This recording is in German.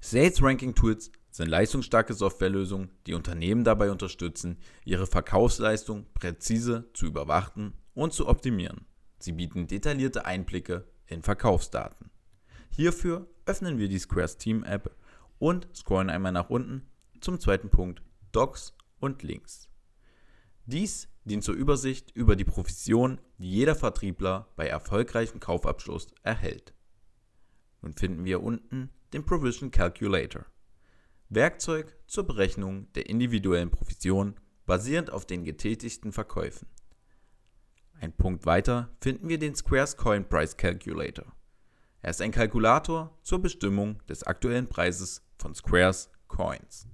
Sales Ranking Tools sind leistungsstarke Softwarelösungen, die Unternehmen dabei unterstützen, ihre Verkaufsleistung präzise zu überwachen und zu optimieren. Sie bieten detaillierte Einblicke in Verkaufsdaten. Hierfür öffnen wir die Squares Team App und scrollen einmal nach unten zum zweiten Punkt Docs und Links. Dies dient zur Übersicht über die Provision, die jeder Vertriebler bei erfolgreichem Kaufabschluss erhält. Nun finden wir unten den Provision Calculator. Werkzeug zur Berechnung der individuellen Provision basierend auf den getätigten Verkäufen. Ein Punkt weiter finden wir den Squares Coin Price Calculator. Er ist ein Kalkulator zur Bestimmung des aktuellen Preises von Squares Coins.